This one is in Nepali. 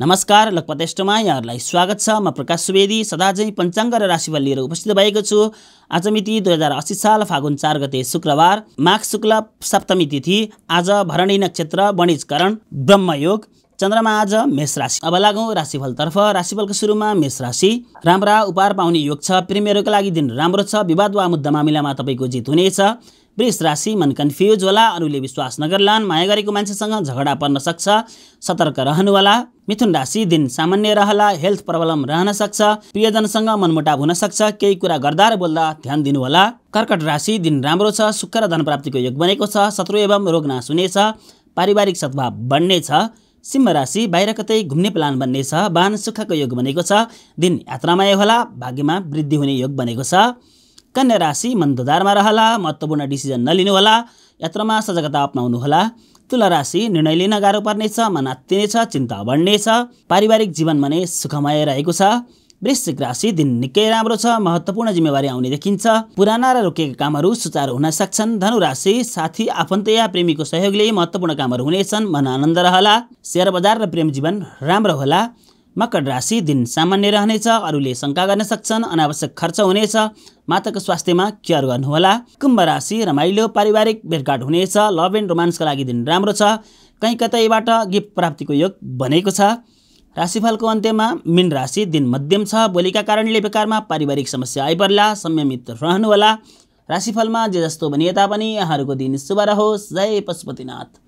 नमस्कार लकपतेष्टमा यहाँहरूलाई स्वागत छ म प्रकाश सुवेदी सदाजै पञ्चाङ्ग र राशिफल लिएर उपस्थित भएको छु आज मिति दुई हजार अस्सी साल फागुन चार गते शुक्रबार माघ शुक्ल सप्तमी तिथि आज भरणी नक्षत्र वणिजकरण ब्रह्मयोग चन्द्रमा आज मेष राशि अब लागौँ राशिफलतर्फ राशिफलको सुरुमा मेष राशि राम्रा उपहार पाउने योग छ प्रेमीहरूको लागि दिन राम्रो छ विवाद वा मुद्दा मामिलामा तपाईँको जित हुनेछ वृष राशि मन कन्फ्युज होला अरूले विश्वास नगर्लान् माया गरेको मान्छेसँग झगडा पर्न सक्छ सतर्क रहनुहोला मिथुन राशि दिन सामान्य रहला हेल्थ प्रब्लम रहन सक्छ प्रियजनसँग मनमुटाव हुन सक्छ केही कुरा गर्दा र बोल्दा ध्यान दिनुहोला कर्कट राशि दिन राम्रो छ सुख र प्राप्तिको योग बनेको छ शत्रु एवं रोग नाश हुनेछ पारिवारिक सद्भाव बढ्नेछ सिंह राशि बाहिर कतै घुम्ने प्लान बन्नेछ वाहन सुखको योग बनेको छ दिन यात्रामय होला भाग्यमा वृद्धि हुने योग बनेको छ कन्या राशि मन्ददारमा रहला महत्त्वपूर्ण डिसिजन नलिनुहोला यात्रामा सजगता अप्नाउनुहोला तुला राशि निर्णय लिन गाह्रो पर्नेछ मनात्तिनेछ चिन्ता बढ्नेछ पारिवारिक जीवन भने सुखमय रहेको छ वृश्चिक राशि दिन निकै राम्रो छ महत्त्वपूर्ण जिम्मेवारी आउने देखिन्छ पुराना र रोकिएका कामहरू सुचारू हुन सक्छन् धनु राशि साथी आफन्त या प्रेमीको सहयोगले महत्त्वपूर्ण कामहरू हुनेछन् मन आनन्द रहला शेयर बजार र प्रेम जीवन राम्रो होला मकर राशि दिन सामान्य रहनेछ अरूले शङ्का गर्न सक्छन् अनावश्यक खर्च हुनेछ माताको स्वास्थ्यमा केयर गर्नुहोला कुम्भ राशि रमाइलो पारिवारिक भेटघाट हुनेछ लभ एन्ड रोमान्सका लागि दिन राम्रो छ कहीँ कतैबाट गिफ्ट प्राप्तिको योग बनेको छ राशिफलको अन्त्यमा मिन राशि दिन मध्यम छ भोलिका कारणले बेकारमा पारिवारिक समस्या आइपर्ला संयमित रहनुहोला राशिफलमा जे जस्तो भनिए तापनि यहाँहरूको दिन शुभ रहोस् जय पशुपतिनाथ